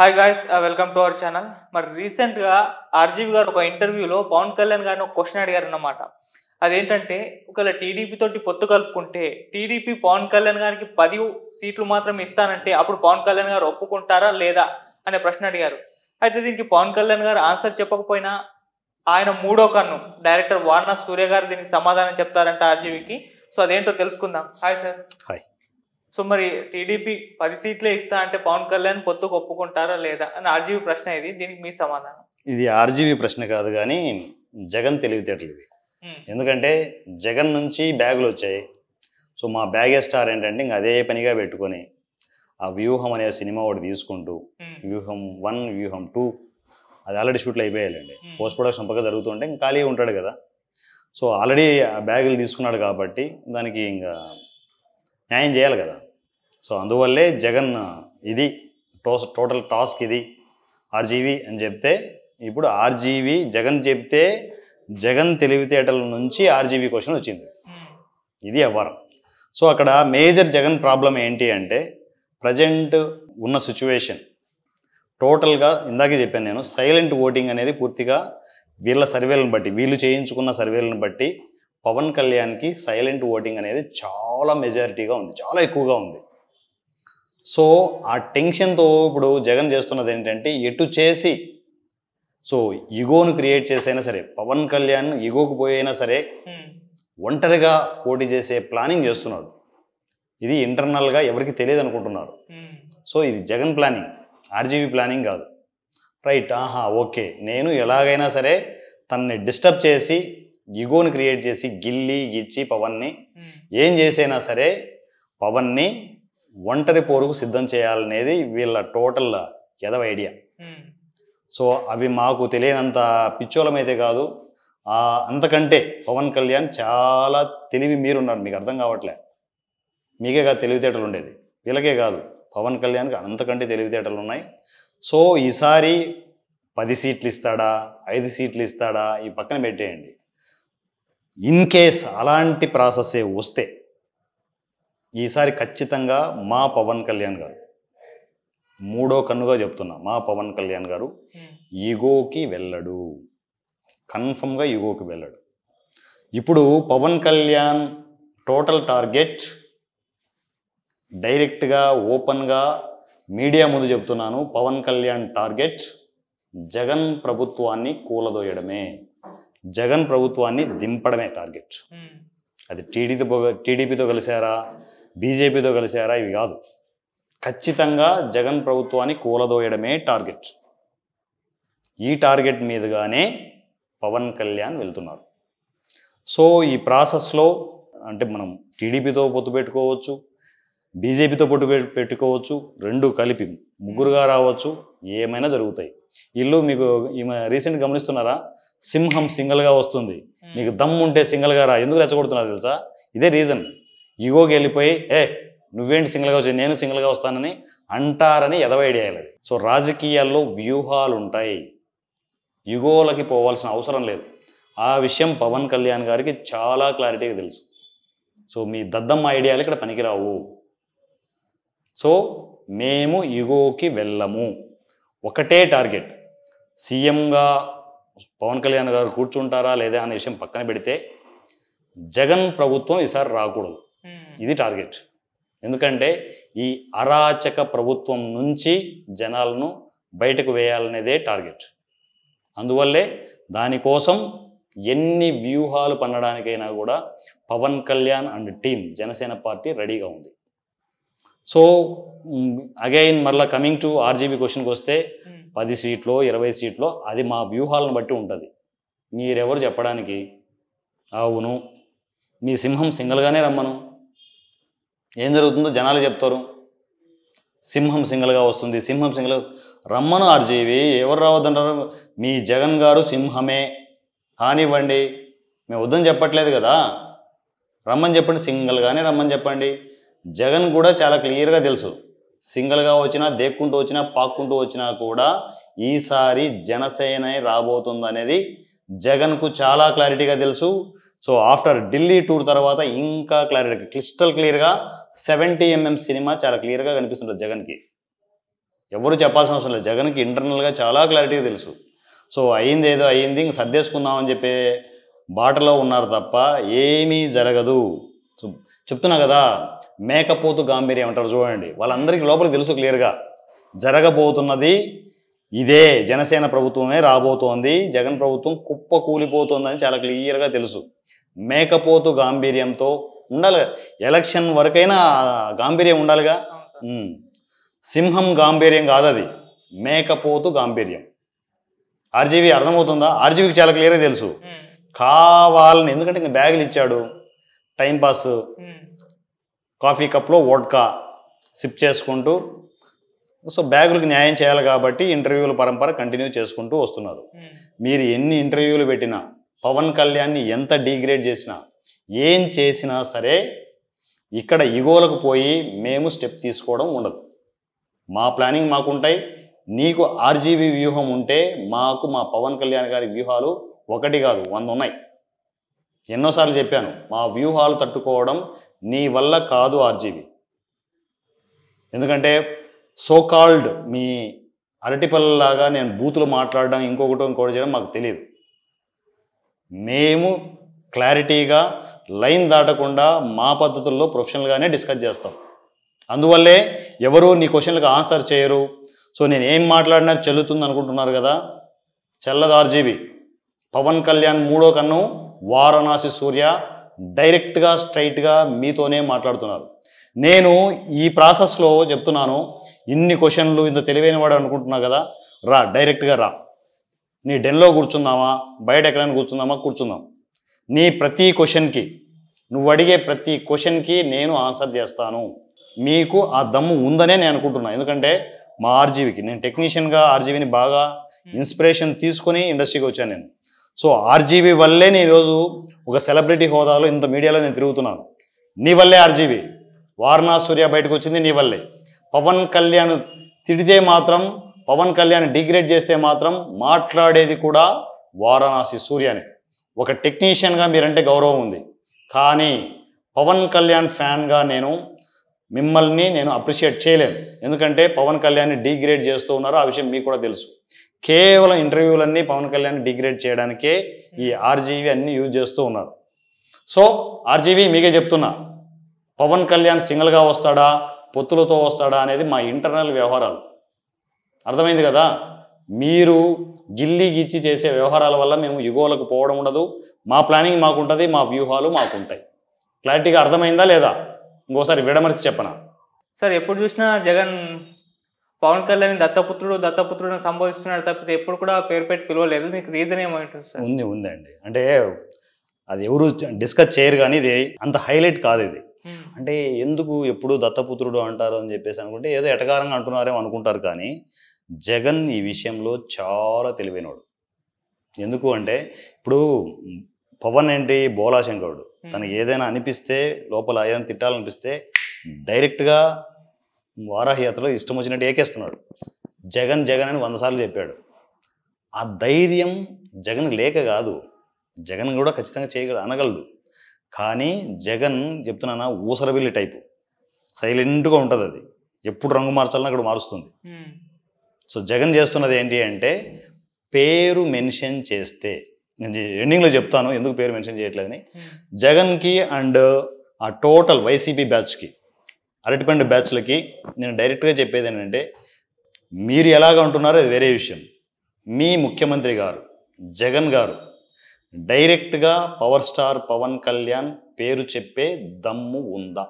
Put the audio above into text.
Hi guys welcome to our channel మరి రీసెంట్గా RGV గారు ఒక ఇంటర్వ్యూలో పవన్ కళ్యాణ్ గారిని ఒక క్వశ్చన్ అడిగారు అన్నమాట అదేంటంటే ఒకవేళ టీడీపీ తోటి పొత్తు కలుపుకుంటే టీడీపీ పవన్ కళ్యాణ్ గారికి పది సీట్లు మాత్రం ఇస్తానంటే అప్పుడు పవన్ కళ్యాణ్ గారు ఒప్పుకుంటారా లేదా అనే ప్రశ్న అడిగారు అయితే దీనికి పవన్ కళ్యాణ్ గారు ఆన్సర్ చెప్పకపోయినా ఆయన మూడో కన్ను డైరెక్టర్ వార్నా సూర్య గారు దీనికి సమాధానం చెప్తారంట ఆర్జీవికి సో అదేంటో తెలుసుకుందాం హాయ్ సార్ హాయ్ సో మరి టీడీపీ పది సీట్లే ఇస్తా అంటే పవన్ కళ్యాణ్ పొత్తుకు ఒప్పుకుంటారా లేదా అని ఆర్జీవి ప్రశ్న ఇది దీనికి మీ సమాధానం ఇది ఆర్జీవి ప్రశ్న కాదు కానీ జగన్ తెలివితేటలు ఇవి ఎందుకంటే జగన్ నుంచి బ్యాగులు వచ్చాయి సో మా బ్యాగే స్టార్ ఏంటంటే ఇంక అదే పనిగా పెట్టుకొని ఆ వ్యూహం అనే సినిమా ఒకటి తీసుకుంటూ వ్యూహం వన్ వ్యూహం టూ అది ఆల్రెడీ షూట్లు అయిపోయాలండి పోస్ట్ ప్రొడక్షన్ పక్క జరుగుతుంటే ఇంకా ఖాళీ ఉంటాడు కదా సో ఆల్రెడీ ఆ బ్యాగులు తీసుకున్నాడు కాబట్టి దానికి ఇంకా న్యాయం చేయాలి కదా సో అందువల్లే జగన్ ఇది టోస్ టోటల్ టాస్క్ ఇది ఆర్జీవీ అని చెప్తే ఇప్పుడు ఆర్జీవీ జగన్ చెప్తే జగన్ తెలివితేటల నుంచి ఆర్జీవీ క్వశ్చన్ వచ్చింది ఇది అవ్వరం సో అక్కడ మేజర్ జగన్ ప్రాబ్లం ఏంటి అంటే ప్రజెంట్ ఉన్న సిచ్యువేషన్ టోటల్గా ఇందాకే చెప్పాను నేను సైలెంట్ ఓటింగ్ అనేది పూర్తిగా వీళ్ళ సర్వేలను బట్టి వీళ్ళు చేయించుకున్న సర్వేలను బట్టి పవన్ కళ్యాణ్కి సైలెంట్ ఓటింగ్ అనేది చాలా మెజారిటీగా ఉంది చాలా ఎక్కువగా ఉంది సో ఆ టెన్షన్తో ఇప్పుడు జగన్ చేస్తున్నది ఏంటంటే ఎటు చేసి సో ఇగోను క్రియేట్ చేసైనా సరే పవన్ కళ్యాణ్ ఇగోకు పోయినా సరే ఒంటరిగా పోటీ చేసే ప్లానింగ్ చేస్తున్నాడు ఇది ఇంటర్నల్గా ఎవరికి తెలియదు అనుకుంటున్నారు సో ఇది జగన్ ప్లానింగ్ ఆర్జీవి ప్లానింగ్ కాదు రైట్ ఆహా ఓకే నేను ఎలాగైనా సరే తనని డిస్టర్బ్ చేసి ఇగోని క్రియేట్ చేసి గిల్లి గిచ్చి పవన్ని ఏం చేసైనా సరే పవన్ని ఒంటరి పోరుకు సిద్ధం చేయాలనేది వీళ్ళ టోటల్ ఎదవ ఐడియా సో అవి మాకు తెలియనంత పిచ్చోలమైతే కాదు అంతకంటే పవన్ కళ్యాణ్ చాలా తెలివి మీరున్నారు మీకు అర్థం కావట్లే మీకే కాదు తెలివితేటలు ఉండేది వీళ్ళకే కాదు పవన్ కళ్యాణ్కి అంతకంటే తెలివితేటలు ఉన్నాయి సో ఈసారి పది సీట్లు ఇస్తాడా ఐదు సీట్లు ఇస్తాడా ఈ పక్కన పెట్టేయండి ఇన్ కేస్ అలాంటి ప్రాసెస్ వస్తే ఈసారి ఖచ్చితంగా మా పవన్ కళ్యాణ్ గారు మూడో కన్నుగా చెప్తున్నా మా పవన్ కళ్యాణ్ గారు hmm. ఈగోకి వెళ్ళడు కన్ఫర్మ్గా ఈగోకి వెళ్ళడు ఇప్పుడు పవన్ కళ్యాణ్ టోటల్ టార్గెట్ డైరెక్ట్గా ఓపెన్గా మీడియా ముందు చెప్తున్నాను పవన్ కళ్యాణ్ టార్గెట్ జగన్ ప్రభుత్వాన్ని కూలదోయడమే జగన్ ప్రభుత్వాన్ని దింపడమే టార్గెట్ hmm. అది టీడీతో టీడీపీతో కలిశారా బీజేపీతో కలిసారా ఇవి కాదు ఖచ్చితంగా జగన్ ప్రభుత్వాన్ని కూలదోయడమే టార్గెట్ ఈ టార్గెట్ మీదుగానే పవన్ కళ్యాణ్ వెళ్తున్నారు సో ఈ ప్రాసెస్లో అంటే మనం టీడీపీతో పొత్తు పెట్టుకోవచ్చు బీజేపీతో పొట్టు పెట్టుకోవచ్చు రెండు కలిపి ముగ్గురుగా రావచ్చు ఏమైనా జరుగుతాయి ఇల్లు మీకు రీసెంట్ గమనిస్తున్నారా సింహం సింగిల్గా వస్తుంది నీకు దమ్ ఉంటే సింగిల్గా రా ఎందుకు రెచ్చగొడుతున్నారు తెలుసా ఇదే రీజన్ ఈగోకి వెళ్ళిపోయి ఏ నువ్వేంటి సింగిల్గా వచ్చి నేను సింగిల్గా వస్తానని అంటారని ఎదవైడియాలి సో రాజకీయాల్లో వ్యూహాలు ఉంటాయి యుగోలకి పోవాల్సిన అవసరం లేదు ఆ విషయం పవన్ కళ్యాణ్ గారికి చాలా క్లారిటీగా తెలుసు సో మీ దద్దమ్మ ఐడియాలు ఇక్కడ పనికిరావు సో మేము యుగోకి వెళ్ళము ఒకటే టార్గెట్ సీఎంగా పవన్ కళ్యాణ్ గారు కూర్చుంటారా లేదా అనే విషయం పక్కన పెడితే జగన్ ప్రభుత్వం ఈసారి రాకూడదు ఇది టార్గెట్ ఎందుకంటే ఈ అరాచక ప్రభుత్వం నుంచి జనాలను బయటకు వేయాలనేదే టార్గెట్ అందువల్లే దానికోసం ఎన్ని వ్యూహాలు పన్నడానికైనా కూడా Pawan Kalyan and team Janasena party రెడీగా ఉంది సో అగైన్ మరలా కమింగ్ టు ఆర్జీబీ క్వశ్చన్కి వస్తే పది సీట్లు ఇరవై సీట్లో అది మా వ్యూహాలను బట్టి ఉంటుంది మీరెవరు చెప్పడానికి అవును మీ సింహం సింగల్గానే రమ్మను ఏం జరుగుతుందో జనాలు చెప్తారు సింహం సింగల్గా వస్తుంది సింహం సింగల్ రమ్మను ఆర్జీవి ఎవరు రావద్దంటారు మీ జగన్ గారు సింహమే కానివ్వండి మేము వద్దని చెప్పట్లేదు కదా రమ్మని చెప్పండి సింగల్గానే రమ్మని చెప్పండి జగన్ కూడా చాలా క్లియర్గా తెలుసు సింగల్గా వచ్చినా దేక్కుంటూ వచ్చినా పాక్కుంటూ వచ్చినా కూడా ఈసారి జనసేన రాబోతుంది అనేది జగన్కు చాలా క్లారిటీగా తెలుసు సో ఆఫ్టర్ ఢిల్లీ టూర్ తర్వాత ఇంకా క్లారిటీ క్రిస్టల్ క్లియర్గా సెవెంటీ ఎంఎం సినిమా చాలా క్లియర్గా కనిపిస్తుంది జగన్కి ఎవరు చెప్పాల్సిన అవసరం లేదు జగన్కి ఇంటర్నల్గా చాలా క్లారిటీగా తెలుసు సో అయింది ఏదో అయింది ఇంక సర్దేసుకుందామని చెప్పే బాటలో ఉన్నారు తప్ప ఏమీ జరగదు చెప్తున్నా కదా మేకపోతు గాంభీర్యం అంటారు చూడండి వాళ్ళందరికీ లోపలికి తెలుసు క్లియర్గా జరగబోతున్నది ఇదే జనసేన ప్రభుత్వమే రాబోతోంది జగన్ ప్రభుత్వం కుప్ప కూలిపోతోందని చాలా క్లియర్గా తెలుసు మేకపోతు గాంభీర్యంతో ఉండాలి ఎలక్షన్ వరకైనా గాంభీర్యం ఉండాలిగా సింహం గాంభీర్యం కాదు అది మేకపోతు గాంభీర్యం ఆర్జీవి అర్థమవుతుందా ఆర్జీవికి చాలా క్లియర్గా తెలుసు కావాలని ఎందుకంటే ఇంకా బ్యాగులు ఇచ్చాడు టైంపాస్ కాఫీ కప్లో వోడ్కా సిప్ చేసుకుంటూ సో బ్యాగులకు న్యాయం చేయాలి కాబట్టి ఇంటర్వ్యూల పరంపర కంటిన్యూ చేసుకుంటూ వస్తున్నారు మీరు ఎన్ని ఇంటర్వ్యూలు పెట్టినా పవన్ కళ్యాణ్ని ఎంత డీగ్రేడ్ చేసినా ఏం చేసినా సరే ఇక్కడ ఇగోలకు పోయి మేము స్టెప్ తీసుకోవడం ఉండదు మా ప్లానింగ్ మాకుంటాయి నీకు ఆర్జీబీ వ్యూహం ఉంటే మాకు మా పవన్ కళ్యాణ్ గారి వ్యూహాలు ఒకటి కాదు వంద ఉన్నాయి ఎన్నోసార్లు చెప్పాను మా వ్యూహాలు తట్టుకోవడం నీ వల్ల కాదు ఆర్జీబీ ఎందుకంటే సోకాల్డ్ మీ అరటిపల్లలాగా నేను బూతులు మాట్లాడడం ఇంకొకటి ఇంకోటి చేయడం మాకు తెలియదు మేము క్లారిటీగా లైన్ దాటకుండా మా పద్ధతుల్లో ప్రొఫెషనల్గానే డిస్కస్ చేస్తాం అందువల్లే ఎవరు నీ క్వశ్చన్లకు ఆన్సర్ చేయరు సో నేను ఏం మాట్లాడినా చెల్లుతుంది అనుకుంటున్నారు కదా చల్లదార్జీవి పవన్ కళ్యాణ్ మూడో కన్ను వారణాసి సూర్య డైరెక్ట్గా స్ట్రైట్గా మీతోనే మాట్లాడుతున్నారు నేను ఈ ప్రాసెస్లో చెప్తున్నాను ఇన్ని క్వశ్చన్లు ఇంత తెలివైన వాడు అనుకుంటున్నా కదా రా డైరెక్ట్గా రా నీ డెన్లో కూర్చుందామా బయట ఎక్కడైనా కూర్చుందామా కూర్చుందాం నీ ప్రతి క్వశ్చన్కి నువ్వు అడిగే ప్రతి క్వశ్చన్కి నేను ఆన్సర్ చేస్తాను మీకు ఆ దమ్ము ఉందనే నేను అనుకుంటున్నాను ఎందుకంటే మా ఆర్జీవికి నేను టెక్నీషియన్గా ఆర్జీవిని బాగా ఇన్స్పిరేషన్ తీసుకొని ఇండస్ట్రీకి వచ్చాను నేను సో ఆర్జీవి వల్లే నేను ఈరోజు ఒక సెలబ్రిటీ హోదాలో ఇంత మీడియాలో నేను తిరుగుతున్నాను నీ వల్లే ఆర్జీవి వారణాసూర్య బయటకు వచ్చింది నీ వల్లే పవన్ కళ్యాణ్ తిడితే మాత్రం పవన్ కళ్యాణ్ డిగ్రేడ్ చేస్తే మాత్రం మాట్లాడేది కూడా వారణాసి అని ఒక టెక్నీషియన్గా మీరంటే గౌరవం ఉంది కానీ పవన్ కళ్యాణ్ ఫ్యాన్గా నేను మిమ్మల్ని నేను అప్రిషియేట్ చేయలేను ఎందుకంటే పవన్ కళ్యాణ్ని డిగ్రేడ్ చేస్తూ ఉన్నారు ఆ విషయం మీకు కూడా తెలుసు కేవలం ఇంటర్వ్యూలన్నీ పవన్ కళ్యాణ్ డిగ్రేడ్ చేయడానికే ఈ ఆర్జీవి అన్నీ యూజ్ చేస్తూ ఉన్నారు సో ఆర్జీవి మీకే చెప్తున్నా పవన్ కళ్యాణ్ సింగిల్గా వస్తాడా పొత్తులతో వస్తాడా అనేది మా ఇంటర్నల్ వ్యవహారాలు అర్థమైంది కదా మీరు గిల్లి గిచ్చి చేసే వ్యవహారాల వల్ల మేము యుగోలకు పోవడం ఉండదు మా ప్లానింగ్ మాకుంటుంది మా వ్యూహాలు మాకుంటాయి క్లారిటీగా అర్థమైందా లేదా ఇంకోసారి విడమర్చి చెప్పనా సార్ ఎప్పుడు చూసినా జగన్ పవన్ కళ్యాణ్ దత్తపుత్రుడు దత్తపుత్రుడు సంబోధిస్తున్నాడు తప్పితే ఎప్పుడు కూడా పేరు పెట్టి పిలవలేదు నీకు రీజన్ ఏమంటుంది సార్ ఉంది ఉందండి అంటే అది ఎవరు డిస్కస్ చేయరు కానీ ఇది అంత హైలైట్ కాదు ఇది అంటే ఎందుకు ఎప్పుడు దత్తపుత్రుడు అంటారు అని చెప్పేసి అనుకుంటే ఏదో ఎటకారంగా అంటున్నారేమో అనుకుంటారు కానీ జగన్ ఈ విషయంలో చాలా తెలివైనవాడు ఎందుకు అంటే ఇప్పుడు పవన్ ఏంటి బోలాశంకరుడు తనకి ఏదైనా అనిపిస్తే లోపల ఏదైనా తిట్టాలనిపిస్తే డైరెక్ట్గా వారాహయాత్రలో ఇష్టం వచ్చినట్టు ఏకేస్తున్నాడు జగన్ జగన్ అని వంద సార్లు చెప్పాడు ఆ ధైర్యం జగన్ లేక కాదు జగన్ కూడా ఖచ్చితంగా చేయగల అనగలడు కానీ జగన్ చెప్తున్నానా ఊసరవిల్లి టైపు సైలెంట్గా ఉంటుంది అది ఎప్పుడు రంగు మార్చాలన్నా అక్కడ మారుస్తుంది సో జగన్ చేస్తున్నది ఏంటి అంటే పేరు మెన్షన్ చేస్తే నేను ఎండింగ్లో చెప్తాను ఎందుకు పేరు మెన్షన్ చేయట్లేదని జగన్కి అండ్ ఆ టోటల్ వైసీపీ బ్యాచ్కి అరటిపండు బ్యాచ్లకి నేను డైరెక్ట్గా చెప్పేది ఏంటంటే మీరు ఎలాగ ఉంటున్నారో అది వేరే విషయం మీ ముఖ్యమంత్రి గారు జగన్ గారు డైరెక్ట్గా పవర్ స్టార్ పవన్ కళ్యాణ్ పేరు చెప్పే దమ్ము ఉందా